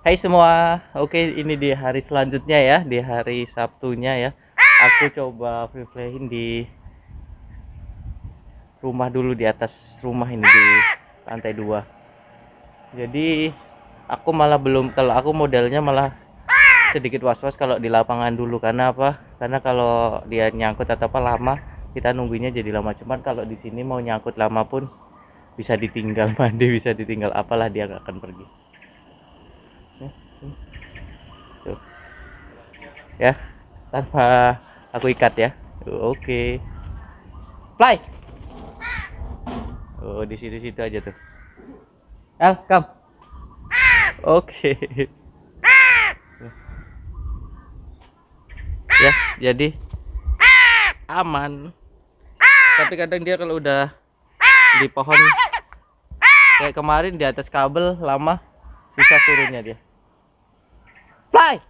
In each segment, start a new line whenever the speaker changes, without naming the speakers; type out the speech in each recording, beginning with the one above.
Hai semua, oke ini di hari selanjutnya ya, di hari Sabtunya ya. Aku coba free playin di rumah dulu di atas rumah ini di lantai dua. Jadi aku malah belum kalau aku modelnya malah sedikit was-was kalau di lapangan dulu karena apa? Karena kalau dia nyangkut atau apa lama kita nunggunya jadi lama cuman kalau di sini mau nyangkut lama pun bisa ditinggal mandi bisa ditinggal apalah dia akan pergi ya tanpa aku ikat ya oke okay. fly oh di situ situ aja tuh El come oke okay. ya jadi aman tapi kadang dia kalau udah di pohon kayak kemarin di atas kabel lama susah turunnya dia fly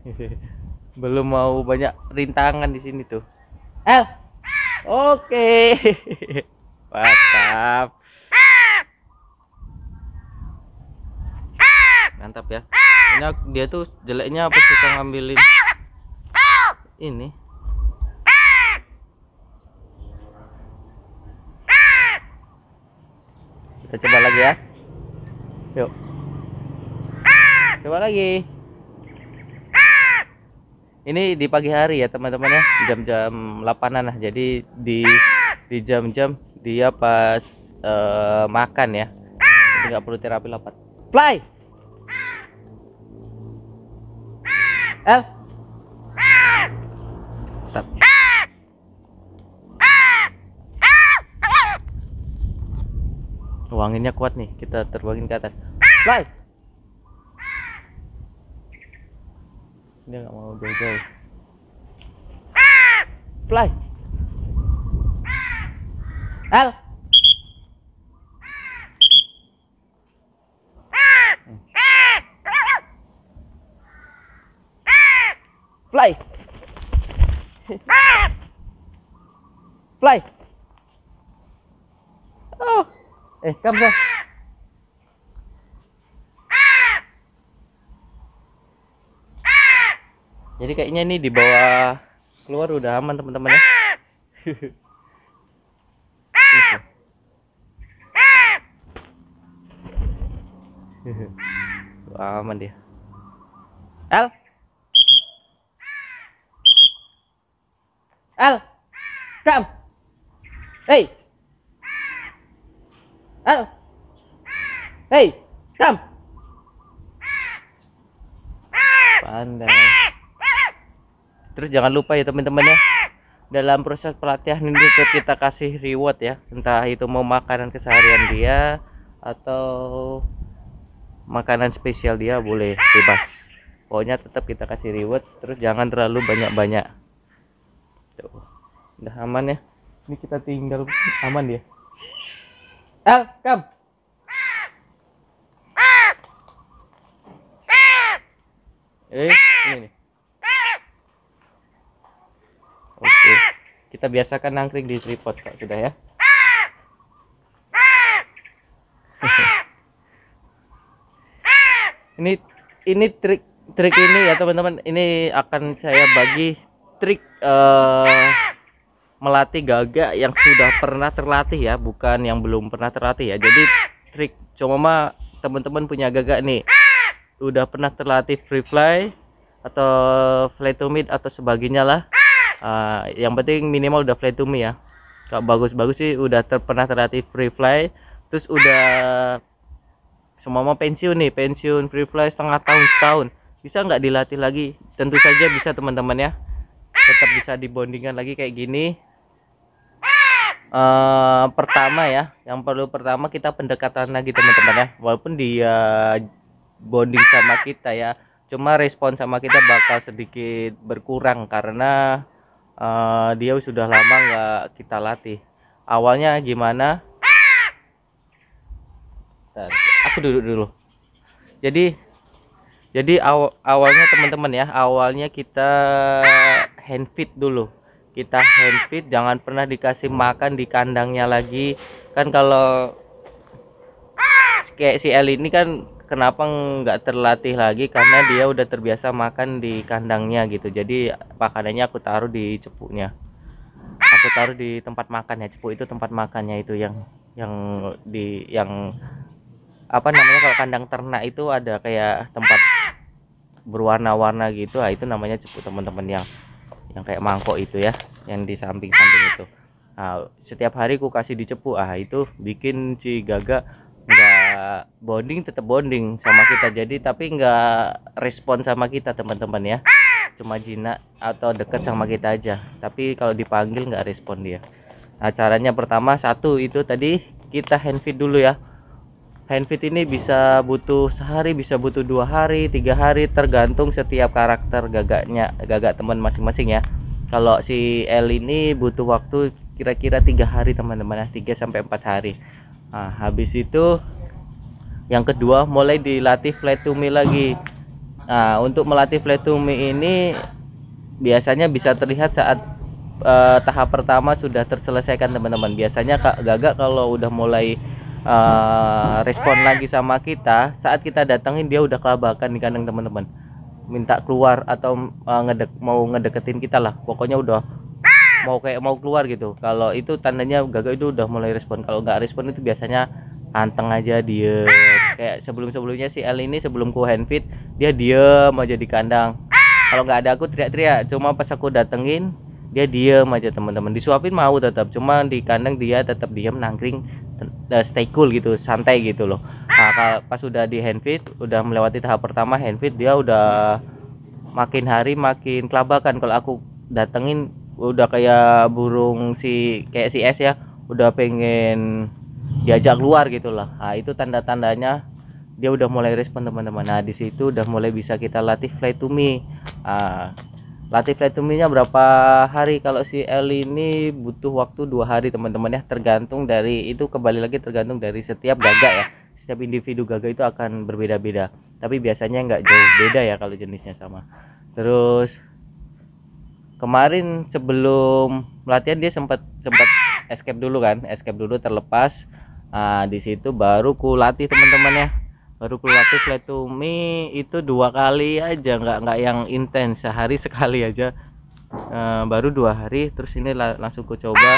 belum mau banyak rintangan di sini tuh el eh, oke mantap mantap ya ini dia tuh jeleknya apa suka ngambilin ini kita coba lagi ya yuk coba lagi ini di pagi hari ya teman-teman ya jam-jam 8an lah jadi di di jam-jam dia pas uh, makan ya nggak perlu terapi lapar. fly L. Stop. Wanginnya kuat nih, kita terbangin ke atas. Fly. dia nggak mau jauh chơi, play L, play play oh eh come on jadi kayaknya ini di bawah keluar udah aman teman-teman ya Wah, aman dia L, L, Kam Hey, L, Hey, Kam Pandai terus jangan lupa ya teman-teman ya dalam proses pelatihan ini kita kasih reward ya entah itu mau makanan keseharian dia atau makanan spesial dia boleh bebas pokoknya tetap kita kasih reward terus jangan terlalu banyak-banyak udah aman ya ini kita tinggal aman ya El kam eh ini nih kita biasakan nangkring di tripod kak sudah ya ini ini trik trik ini ya teman-teman ini akan saya bagi trik uh, melatih gagak yang sudah pernah terlatih ya bukan yang belum pernah terlatih ya jadi trik cuma mah teman-teman punya gagak nih udah pernah terlatih free fly atau fly to mid atau sebagainya lah uh, yang penting minimal udah fly to me ya kalau bagus-bagus sih udah ter, pernah terlatih free fly terus udah semua mau pensiun nih pensiun free fly setengah tahun setahun bisa nggak dilatih lagi tentu saja bisa teman-teman ya tetap bisa dibondingkan lagi kayak gini uh, pertama ya yang perlu pertama kita pendekatan lagi teman-teman ya walaupun dia bonding sama kita ya cuma respon sama kita bakal sedikit berkurang karena Eh, dia sudah lama nggak kita latih awalnya gimana Bentar, aku duduk dulu jadi jadi aw, awalnya teman-teman ya awalnya kita hand feed dulu kita hand feed jangan pernah dikasih makan di kandangnya lagi kan kalau kayak si El ini kan kenapa nggak terlatih lagi karena dia udah terbiasa makan di kandangnya gitu jadi makanannya aku taruh di cepuknya aku taruh di tempat makannya. ya cepuk itu tempat makannya itu yang yang di yang apa namanya kalau kandang ternak itu ada kayak tempat berwarna-warna gitu nah, itu namanya cepuk teman-teman yang yang kayak mangkok itu ya yang di samping-samping itu nah, setiap hari ku kasih di cepuk ah itu bikin si gaga bonding tetap bonding sama kita jadi tapi nggak respon sama kita teman-teman ya cuma jinak atau dekat sama kita aja tapi kalau dipanggil nggak respon dia nah caranya pertama satu itu tadi kita hand feed dulu ya hand feed ini bisa butuh sehari bisa butuh dua hari tiga hari tergantung setiap karakter gagaknya gagak teman masing-masing ya kalau si L ini butuh waktu kira-kira tiga hari teman-teman ya tiga sampai empat hari Nah, habis itu yang kedua mulai dilatih flat to me lagi nah untuk melatih flat to me ini biasanya bisa terlihat saat uh, tahap pertama sudah terselesaikan teman-teman biasanya kak gagak kalau udah mulai uh, respon lagi sama kita saat kita datangin dia udah kelabakan di kandang teman-teman minta keluar atau uh, ngedek mau ngedeketin kita lah pokoknya udah mau kayak mau keluar gitu kalau itu tandanya gagal itu udah mulai respon kalau nggak respon itu biasanya anteng aja dia kayak sebelum sebelumnya si El ini sebelum ku handfit dia diem aja di kandang kalau nggak ada aku teriak-teriak cuma pas aku datengin dia diem aja teman-teman disuapin mau tetap cuma di kandang dia tetap diem nangkring eh, stay cool gitu santai gitu loh nah, pas sudah di handfit udah melewati tahap pertama handfit dia udah makin hari makin kelabakan kalau aku datengin udah kayak burung si kayak si es ya udah pengen diajak keluar gitulah nah, itu tanda tandanya dia udah mulai respon teman-teman nah di situ udah mulai bisa kita latih fly to me nah, latih fly to me nya berapa hari kalau si L ini butuh waktu dua hari teman-teman ya tergantung dari itu kembali lagi tergantung dari setiap gagak ya setiap individu gagak itu akan berbeda-beda tapi biasanya nggak jauh beda ya kalau jenisnya sama terus kemarin sebelum latihan dia sempat sempat escape dulu kan escape dulu terlepas nah, di situ baru latih teman-teman ya baru latih flat to me itu dua kali aja nggak nggak yang intens sehari sekali aja uh, baru dua hari terus ini la langsung ku coba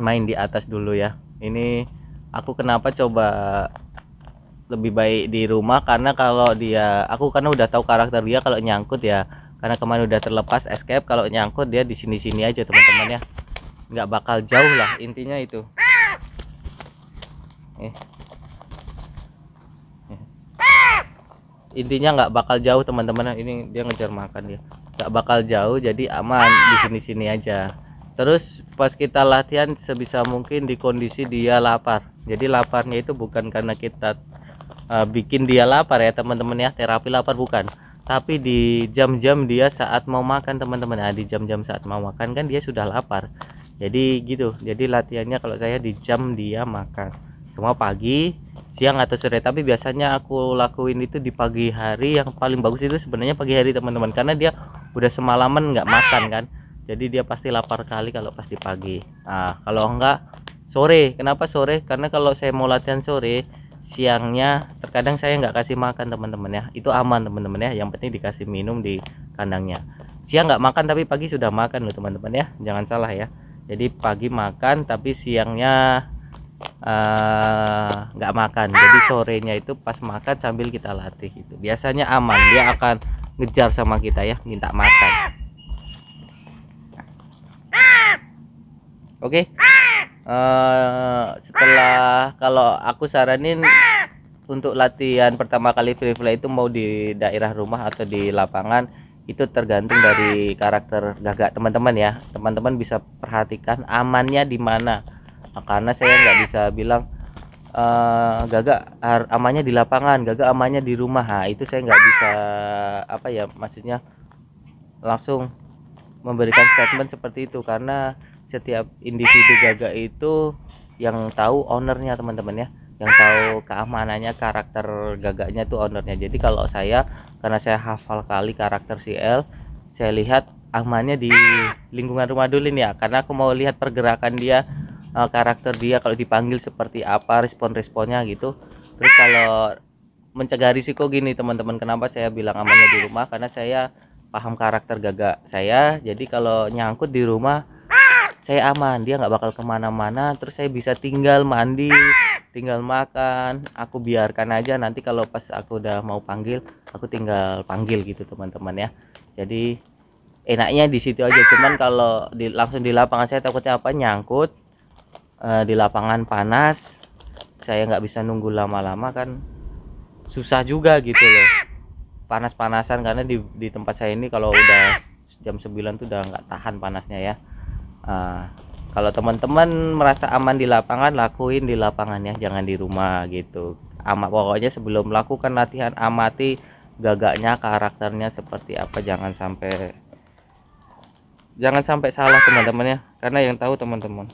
main di atas dulu ya ini aku kenapa coba lebih baik di rumah karena kalau dia aku karena udah tahu karakter dia kalau nyangkut ya karena kemarin udah terlepas escape kalau nyangkut dia di sini-sini aja teman-teman ya nggak bakal jauh lah intinya itu Eh. intinya nggak bakal jauh teman-teman ini dia ngejar makan dia nggak bakal jauh jadi aman di sini-sini aja terus pas kita latihan sebisa mungkin di kondisi dia lapar jadi laparnya itu bukan karena kita uh, bikin dia lapar ya teman-teman ya terapi lapar bukan tapi di jam-jam dia saat mau makan teman-teman nah, di jam-jam saat mau makan kan dia sudah lapar jadi gitu jadi latihannya kalau saya di jam dia makan cuma pagi siang atau sore tapi biasanya aku lakuin itu di pagi hari yang paling bagus itu sebenarnya pagi hari teman-teman karena dia udah semalaman nggak makan kan jadi dia pasti lapar kali kalau pasti pagi nah, kalau enggak sore kenapa sore karena kalau saya mau latihan sore siangnya terkadang saya nggak kasih makan teman-teman ya itu aman teman-teman ya yang penting dikasih minum di kandangnya siang nggak makan tapi pagi sudah makan loh teman-teman ya jangan salah ya jadi pagi makan tapi siangnya Eh, nggak uh, makan ah. jadi sorenya itu pas makan sambil kita latih itu biasanya aman dia ah. akan ngejar sama kita ya minta makan ah. oke okay. uh, eh, setelah kalau aku saranin untuk latihan pertama kali free play itu mau di daerah rumah atau di lapangan itu tergantung dari karakter gagak teman-teman ya teman-teman bisa perhatikan amannya di mana Nah, karena saya nggak ah. bisa bilang uh, eh, gagak amannya di lapangan gagak amannya di rumah nah, itu saya nggak bisa ah. apa ya maksudnya langsung memberikan statement seperti itu karena setiap individu ah. gagak itu yang tahu ownernya teman-teman ya yang tahu keamanannya karakter gagaknya itu ownernya jadi kalau saya karena saya hafal kali karakter si L saya lihat amannya di lingkungan rumah dulu nih ya karena aku mau lihat pergerakan dia uh, karakter dia kalau dipanggil seperti apa respon-responnya gitu terus kalau mencegah risiko gini teman-teman kenapa saya bilang amannya di rumah karena saya paham karakter gagak saya jadi kalau nyangkut di rumah saya aman dia nggak bakal kemana-mana terus saya bisa tinggal mandi tinggal makan aku biarkan aja nanti kalau pas aku udah mau panggil aku tinggal panggil gitu teman-teman ya jadi enaknya di situ aja cuman kalau di, langsung di lapangan saya takutnya apa nyangkut Eh, di lapangan panas saya nggak bisa nunggu lama-lama kan susah juga gitu loh panas-panasan karena di, di tempat saya ini kalau udah jam 9 tuh udah nggak tahan panasnya ya uh, kalau teman-teman merasa aman di lapangan lakuin di lapangan ya jangan di rumah gitu amat pokoknya sebelum melakukan latihan amati gagaknya karakternya seperti apa jangan sampai jangan sampai salah teman-teman ya karena yang tahu teman-teman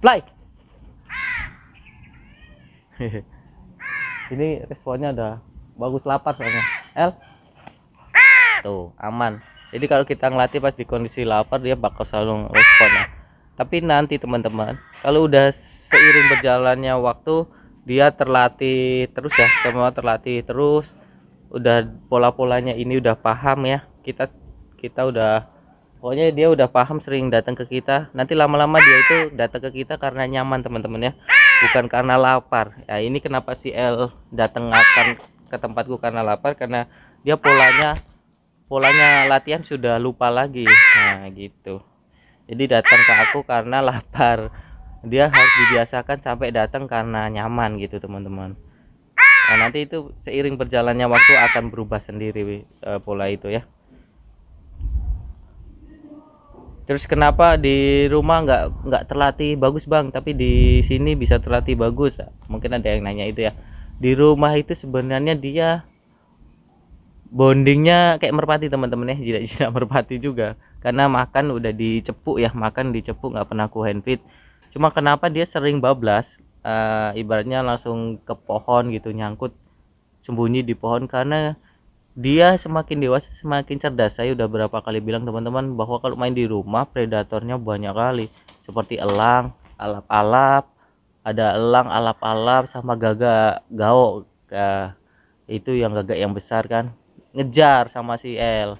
Fly. Ini responnya udah bagus lapar soalnya. L. Tuh, aman. Jadi kalau kita ngelatih pas di kondisi lapar dia bakal selalu respon ya. Tapi nanti teman-teman, kalau udah seiring berjalannya waktu dia terlatih terus ya, semua terlatih terus. Udah pola-polanya ini udah paham ya. Kita kita udah pokoknya dia udah paham sering datang ke kita nanti lama-lama dia itu datang ke kita karena nyaman teman-teman ya bukan karena lapar ya ini kenapa si L datang akan ke tempatku karena lapar karena dia polanya polanya latihan sudah lupa lagi nah gitu jadi datang ke aku karena lapar dia harus dibiasakan sampai datang karena nyaman gitu teman-teman nah nanti itu seiring berjalannya waktu akan berubah sendiri uh, pola itu ya terus kenapa di rumah nggak nggak terlatih bagus bang tapi di sini bisa terlatih bagus mungkin ada yang nanya itu ya di rumah itu sebenarnya dia bondingnya kayak merpati teman-teman ya tidak tidak merpati juga karena makan udah dicepuk ya makan dicepuk nggak pernah aku hand feed cuma kenapa dia sering bablas uh, ibaratnya langsung ke pohon gitu nyangkut sembunyi di pohon karena dia semakin dewasa semakin cerdas saya udah berapa kali bilang teman-teman bahwa kalau main di rumah predatornya banyak kali seperti elang alap-alap ada elang alap-alap sama gagak gaok nah, itu yang gagak yang besar kan ngejar sama si L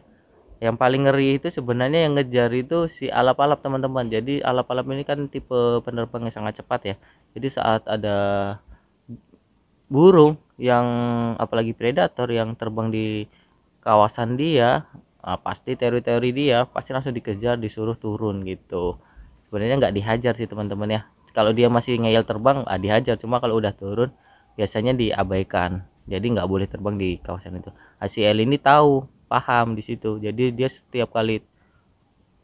yang paling ngeri itu sebenarnya yang ngejar itu si alap-alap teman-teman jadi alap-alap ini kan tipe penerbang yang sangat cepat ya jadi saat ada burung yang apalagi predator yang terbang di kawasan dia nah, pasti teori-teori dia pasti langsung dikejar disuruh turun gitu sebenarnya nggak dihajar sih teman-teman ya kalau dia masih ngeyel terbang ah, dihajar cuma kalau udah turun biasanya diabaikan jadi nggak boleh terbang di kawasan itu ACL ah, ini tahu paham di situ jadi dia setiap kali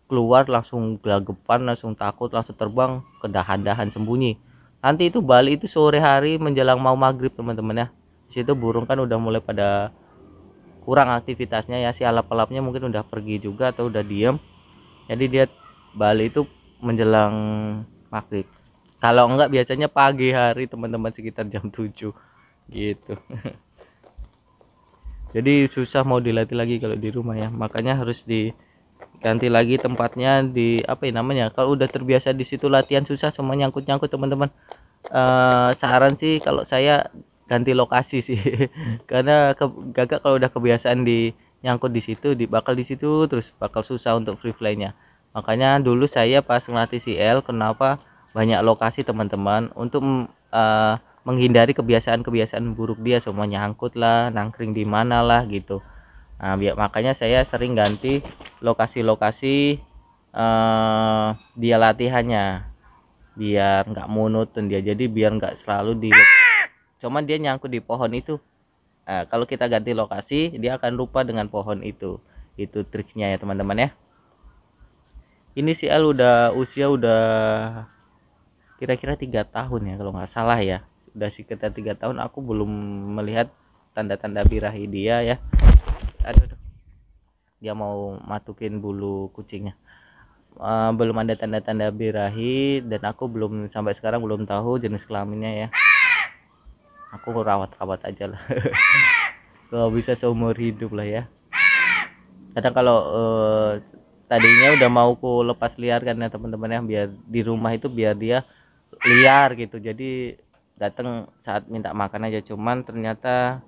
keluar langsung gelagapan langsung takut langsung terbang ke dahan-dahan sembunyi nanti itu balik itu sore hari menjelang mau maghrib teman-teman ya situ burung kan udah mulai pada kurang aktivitasnya ya si alap-alapnya mungkin udah pergi juga atau udah diem jadi dia balik itu menjelang maghrib kalau enggak biasanya pagi hari teman-teman sekitar jam 7 gitu jadi susah mau dilatih lagi kalau di rumah ya makanya harus diganti lagi tempatnya di apa ya namanya kalau udah terbiasa di situ latihan susah semua nyangkut-nyangkut teman-teman uh, saran sih kalau saya ganti lokasi sih hmm. karena ke, gagak kalau udah kebiasaan di nyangkut di situ di bakal di situ terus bakal susah untuk free nya makanya dulu saya pas ngelatih CL kenapa banyak lokasi teman-teman untuk uh, menghindari kebiasaan-kebiasaan buruk dia semua nyangkut lah nangkring di mana lah gitu nah biar makanya saya sering ganti lokasi-lokasi uh, dia latihannya biar nggak monoton dia jadi biar nggak selalu di cuman dia nyangkut di pohon itu nah, kalau kita ganti lokasi dia akan lupa dengan pohon itu itu triknya ya teman-teman ya ini si L udah usia udah kira-kira tiga -kira tahun ya kalau nggak salah ya Sudah sekitar tiga tahun aku belum melihat tanda-tanda birahi dia ya aduh, aduh. dia mau matukin bulu kucingnya uh, belum ada tanda-tanda birahi dan aku belum sampai sekarang belum tahu jenis kelaminnya ya aku rawat-rawat aja lah kalau bisa seumur hidup lah ya kadang kalau eh, tadinya udah mau ku lepas liar kan ya teman-teman ya biar di rumah itu biar dia liar gitu jadi datang saat minta makan aja cuman ternyata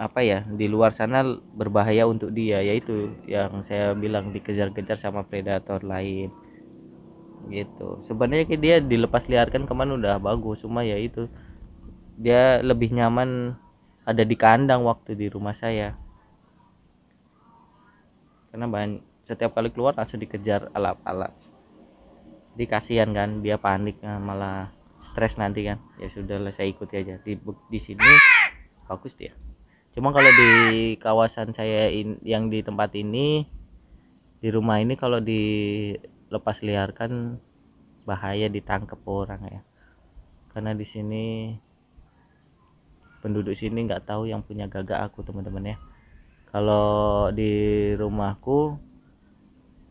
apa ya di luar sana berbahaya untuk dia yaitu yang saya bilang dikejar-kejar sama predator lain gitu sebenarnya dia dilepas liarkan kemana udah bagus semua ya itu dia lebih nyaman ada di kandang waktu di rumah saya karena banyak, setiap kali keluar langsung dikejar alap-alap jadi kan dia panik ah, malah stres nanti kan ya lah saya ikuti aja di di sini bagus dia cuma kalau di kawasan saya in, yang di tempat ini di rumah ini kalau dilepas liarkan bahaya ditangkap orang ya karena di sini penduduk sini nggak tahu yang punya gagak aku teman-teman ya kalau di rumahku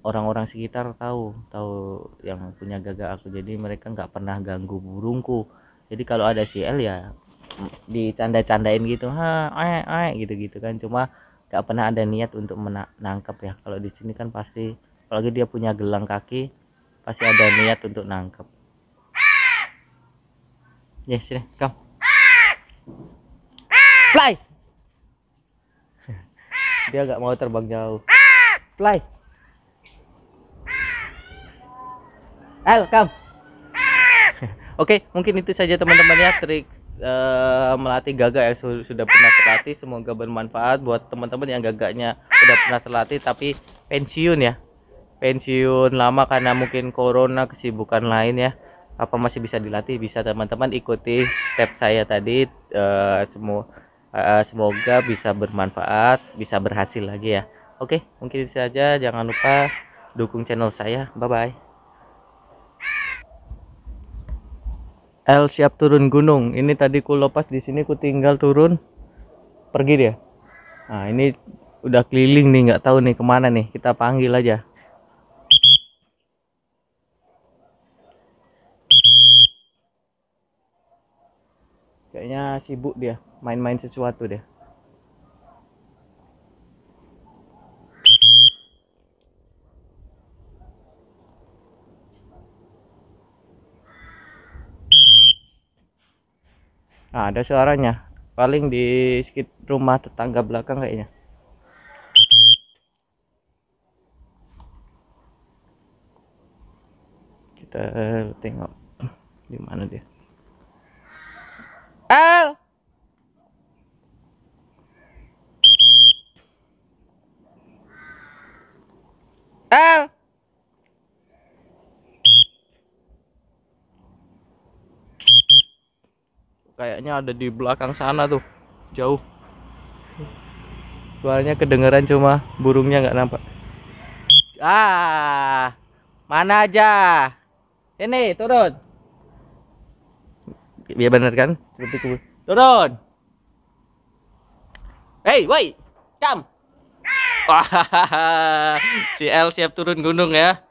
orang-orang sekitar tahu tahu yang punya gagak aku jadi mereka nggak pernah ganggu burungku jadi kalau ada si L ya mm, dicanda-candain gitu ha ae ae gitu-gitu kan cuma nggak pernah ada niat untuk menangkap ya kalau di sini kan pasti apalagi dia punya gelang kaki pasti ada niat untuk nangkep ya sini kau fly dia agak mau terbang jauh fly El, come. Oke, okay, mungkin itu saja teman-teman ya trik uh, eh, melatih gagak yang sudah pernah terlatih. Semoga bermanfaat buat teman-teman yang gagaknya sudah pernah terlatih tapi pensiun ya. Pensiun lama karena mungkin corona, kesibukan lain ya. Apa masih bisa dilatih? Bisa teman-teman ikuti step saya tadi uh, eh, semua uh, semoga bisa bermanfaat bisa berhasil lagi ya oke mungkin itu saja jangan lupa dukung channel saya bye bye El siap turun gunung ini tadi ku lepas di sini ku tinggal turun pergi dia nah ini udah keliling nih nggak tahu nih kemana nih kita panggil aja kayaknya sibuk dia main-main sesuatu dia Nah, ada suaranya. Paling di sekitar rumah tetangga belakang kayaknya. Kita tengok di mana dia. kayaknya ada di belakang sana tuh jauh suaranya kedengeran cuma burungnya nggak nampak ah mana aja ini turun ya bener kan turun hey woi cam. ah. si L siap turun gunung ya